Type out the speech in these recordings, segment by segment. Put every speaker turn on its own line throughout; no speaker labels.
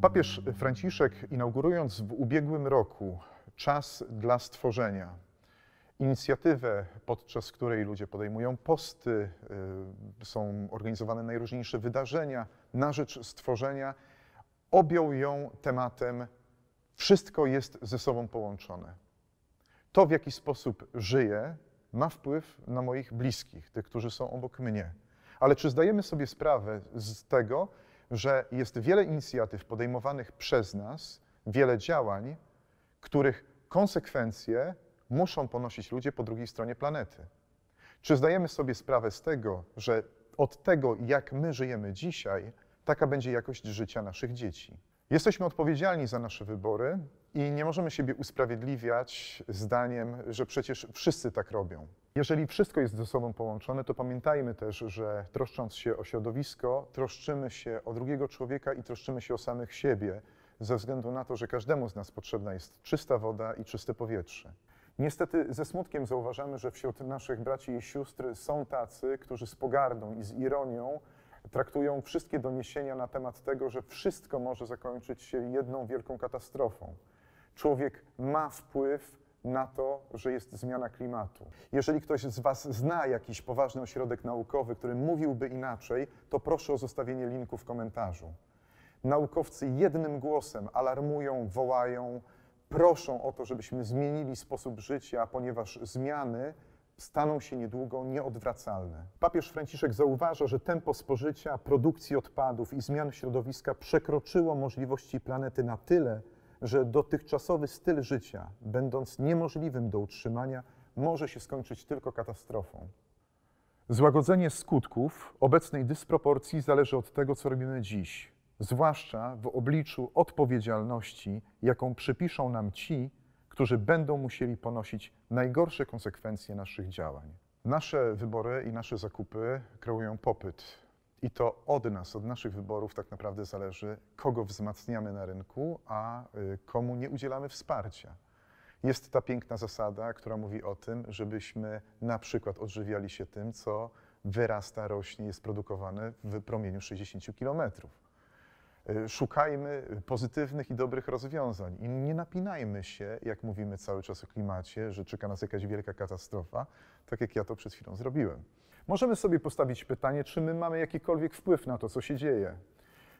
Papież Franciszek, inaugurując w ubiegłym roku Czas dla Stworzenia, inicjatywę, podczas której ludzie podejmują posty, y, są organizowane najróżniejsze wydarzenia na rzecz stworzenia, objął ją tematem wszystko jest ze sobą połączone. To, w jaki sposób żyję, ma wpływ na moich bliskich, tych, którzy są obok mnie. Ale czy zdajemy sobie sprawę z tego, że jest wiele inicjatyw podejmowanych przez nas, wiele działań, których konsekwencje muszą ponosić ludzie po drugiej stronie planety. Czy zdajemy sobie sprawę z tego, że od tego, jak my żyjemy dzisiaj, taka będzie jakość życia naszych dzieci? Jesteśmy odpowiedzialni za nasze wybory i nie możemy siebie usprawiedliwiać zdaniem, że przecież wszyscy tak robią. Jeżeli wszystko jest ze sobą połączone, to pamiętajmy też, że troszcząc się o środowisko, troszczymy się o drugiego człowieka i troszczymy się o samych siebie, ze względu na to, że każdemu z nas potrzebna jest czysta woda i czyste powietrze. Niestety ze smutkiem zauważamy, że wśród naszych braci i sióstr są tacy, którzy z pogardą i z ironią traktują wszystkie doniesienia na temat tego, że wszystko może zakończyć się jedną wielką katastrofą. Człowiek ma wpływ na to, że jest zmiana klimatu. Jeżeli ktoś z Was zna jakiś poważny ośrodek naukowy, który mówiłby inaczej, to proszę o zostawienie linku w komentarzu. Naukowcy jednym głosem alarmują, wołają, proszą o to, żebyśmy zmienili sposób życia, ponieważ zmiany staną się niedługo nieodwracalne. Papież Franciszek zauważa, że tempo spożycia, produkcji odpadów i zmian środowiska przekroczyło możliwości planety na tyle, że dotychczasowy styl życia, będąc niemożliwym do utrzymania, może się skończyć tylko katastrofą. Złagodzenie skutków obecnej dysproporcji zależy od tego, co robimy dziś, zwłaszcza w obliczu odpowiedzialności, jaką przypiszą nam ci, którzy będą musieli ponosić najgorsze konsekwencje naszych działań. Nasze wybory i nasze zakupy kreują popyt. I to od nas, od naszych wyborów tak naprawdę zależy, kogo wzmacniamy na rynku, a y, komu nie udzielamy wsparcia. Jest ta piękna zasada, która mówi o tym, żebyśmy na przykład odżywiali się tym, co wyrasta, rośnie, jest produkowane w promieniu 60 kilometrów. E, szukajmy pozytywnych i dobrych rozwiązań i nie napinajmy się, jak mówimy cały czas o klimacie, że czeka nas jakaś wielka katastrofa, tak jak ja to przed chwilą zrobiłem. Możemy sobie postawić pytanie, czy my mamy jakikolwiek wpływ na to, co się dzieje.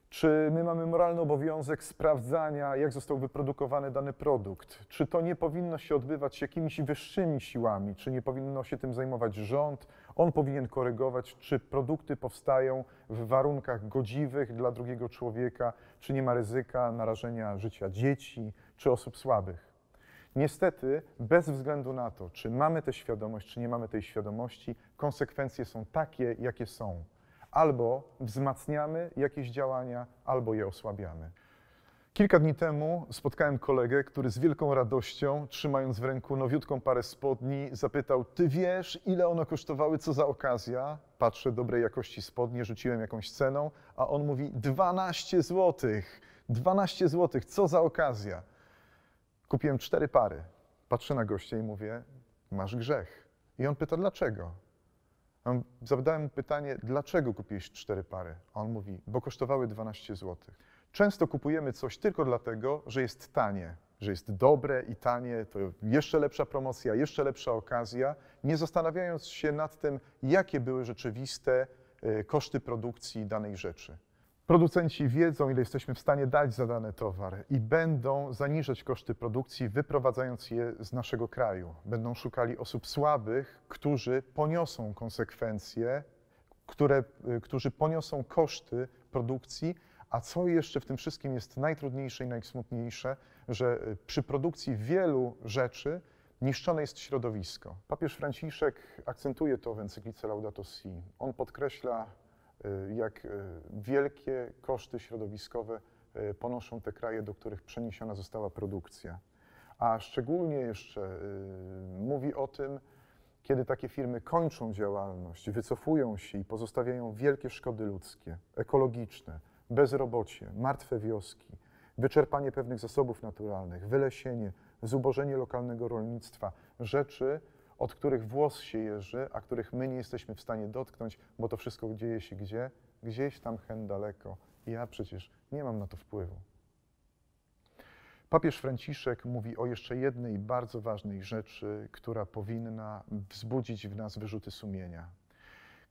Czy my mamy moralny obowiązek sprawdzania, jak został wyprodukowany dany produkt? Czy to nie powinno się odbywać jakimiś wyższymi siłami? Czy nie powinno się tym zajmować rząd, on powinien korygować, czy produkty powstają w warunkach godziwych dla drugiego człowieka, czy nie ma ryzyka narażenia życia dzieci czy osób słabych. Niestety, bez względu na to, czy mamy tę świadomość, czy nie mamy tej świadomości, konsekwencje są takie, jakie są. Albo wzmacniamy jakieś działania, albo je osłabiamy. Kilka dni temu spotkałem kolegę, który z wielką radością, trzymając w ręku nowiutką parę spodni, zapytał: Ty wiesz, ile one kosztowały, co za okazja? Patrzę, dobrej jakości spodnie, rzuciłem jakąś ceną, a on mówi: 12 zł. 12 zł, co za okazja. Kupiłem cztery pary. Patrzę na gościa i mówię: Masz grzech. I on pyta: Dlaczego? Zadałem pytanie: Dlaczego kupiłeś cztery pary? A on mówi: Bo kosztowały 12 złotych. Często kupujemy coś tylko dlatego, że jest tanie, że jest dobre i tanie, to jeszcze lepsza promocja, jeszcze lepsza okazja, nie zastanawiając się nad tym, jakie były rzeczywiste e, koszty produkcji danej rzeczy. Producenci wiedzą, ile jesteśmy w stanie dać za dany towar i będą zaniżać koszty produkcji, wyprowadzając je z naszego kraju. Będą szukali osób słabych, którzy poniosą konsekwencje, które, e, którzy poniosą koszty produkcji a co jeszcze w tym wszystkim jest najtrudniejsze i najsmutniejsze, że y, przy produkcji wielu rzeczy niszczone jest środowisko. Papież Franciszek akcentuje to w encyklice Laudato Si. On podkreśla, y, jak y, wielkie koszty środowiskowe ponoszą te kraje, do których przeniesiona została produkcja. A szczególnie jeszcze mówi o tym, kiedy takie firmy kończą działalność, wycofują się i pozostawiają wielkie szkody ludzkie, ekologiczne, bezrobocie, martwe wioski, wyczerpanie pewnych zasobów naturalnych, wylesienie, zubożenie lokalnego rolnictwa, rzeczy, od których włos się jeży, a których my nie jesteśmy w stanie dotknąć, bo to wszystko dzieje się gdzie? Gdzieś tam hen daleko. ja przecież nie mam na to wpływu. Papież Franciszek mówi o jeszcze jednej bardzo ważnej rzeczy, która powinna wzbudzić w nas wyrzuty sumienia.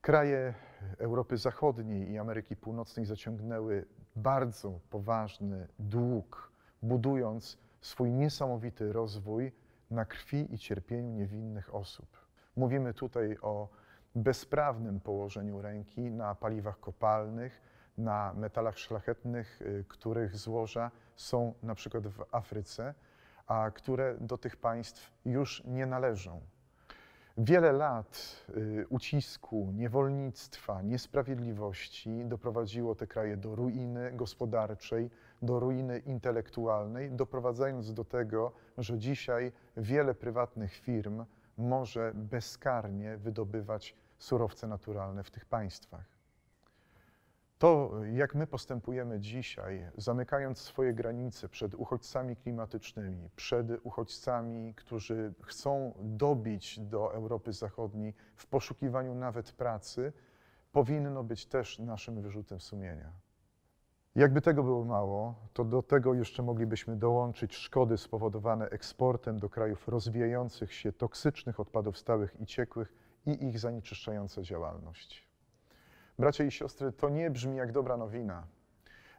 Kraje Europy Zachodniej i Ameryki Północnej zaciągnęły bardzo poważny dług, budując swój niesamowity rozwój na krwi i cierpieniu niewinnych osób. Mówimy tutaj o bezprawnym położeniu ręki na paliwach kopalnych, na metalach szlachetnych, y, których złoża są na przykład w Afryce, a które do tych państw już nie należą. Wiele lat y, ucisku, niewolnictwa, niesprawiedliwości doprowadziło te kraje do ruiny gospodarczej, do ruiny intelektualnej, doprowadzając do tego, że dzisiaj wiele prywatnych firm może bezkarnie wydobywać surowce naturalne w tych państwach. To, jak my postępujemy dzisiaj, zamykając swoje granice przed uchodźcami klimatycznymi, przed uchodźcami, którzy chcą dobić do Europy Zachodniej w poszukiwaniu nawet pracy, powinno być też naszym wyrzutem sumienia. Jakby tego było mało, to do tego jeszcze moglibyśmy dołączyć szkody spowodowane eksportem do krajów rozwijających się toksycznych odpadów stałych i ciekłych i ich zanieczyszczająca działalność. Bracia i siostry, to nie brzmi jak dobra nowina.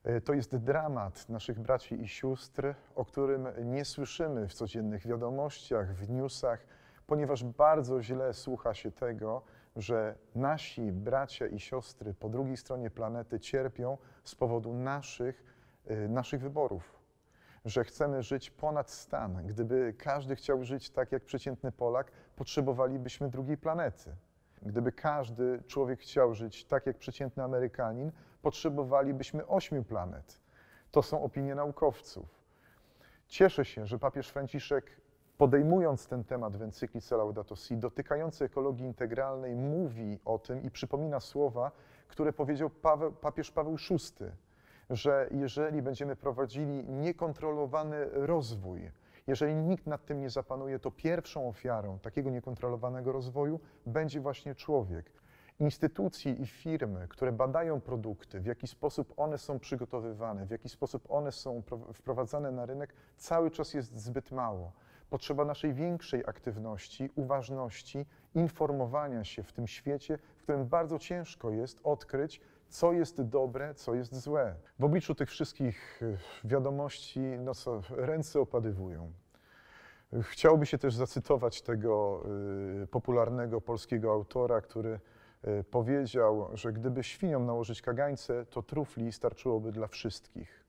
E, to jest dramat naszych braci i sióstr, o którym nie słyszymy w codziennych wiadomościach, w newsach, ponieważ bardzo źle słucha się tego, że nasi bracia i siostry po drugiej stronie planety cierpią z powodu naszych, e, naszych wyborów. Że chcemy żyć ponad stan. Gdyby każdy chciał żyć tak jak przeciętny Polak, potrzebowalibyśmy drugiej planety. Gdyby każdy człowiek chciał żyć tak jak przeciętny Amerykanin, potrzebowalibyśmy ośmiu planet. To są opinie naukowców. Cieszę się, że papież Franciszek, podejmując ten temat w encyklice Laudato Si, dotykający ekologii integralnej, mówi o tym i przypomina słowa, które powiedział Paweł, papież Paweł VI, że jeżeli będziemy prowadzili niekontrolowany rozwój, jeżeli nikt nad tym nie zapanuje, to pierwszą ofiarą takiego niekontrolowanego rozwoju będzie właśnie człowiek. Instytucje i firmy, które badają produkty, w jaki sposób one są przygotowywane, w jaki sposób one są wprowadzane na rynek, cały czas jest zbyt mało. Potrzeba naszej większej aktywności, uważności, informowania się w tym świecie, w którym bardzo ciężko jest odkryć, co jest dobre, co jest złe. W obliczu tych wszystkich y, wiadomości no co, ręce opadywują. Chciałoby się też zacytować tego y, popularnego polskiego autora, który y, powiedział, że gdyby świniom nałożyć kagańce, to trufli starczyłoby dla wszystkich.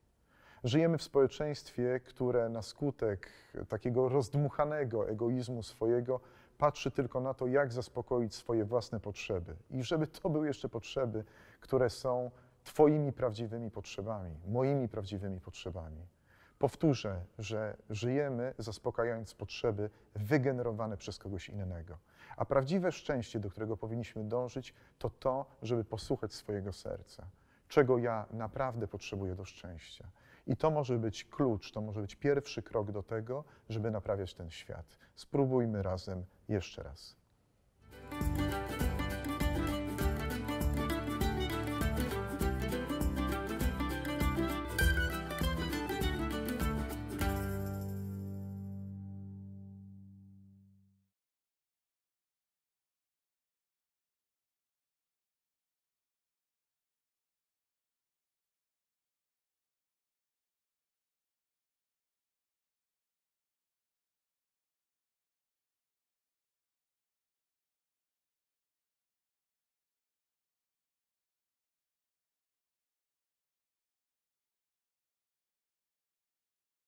Żyjemy w społeczeństwie, które na skutek takiego rozdmuchanego egoizmu swojego patrzy tylko na to, jak zaspokoić swoje własne potrzeby. I żeby to były jeszcze potrzeby, które są Twoimi prawdziwymi potrzebami, moimi prawdziwymi potrzebami. Powtórzę, że żyjemy zaspokajając potrzeby wygenerowane przez kogoś innego. A prawdziwe szczęście, do którego powinniśmy dążyć, to to, żeby posłuchać swojego serca. Czego ja naprawdę potrzebuję do szczęścia? I to może być klucz, to może być pierwszy krok do tego, żeby naprawiać ten świat. Spróbujmy razem jeszcze raz.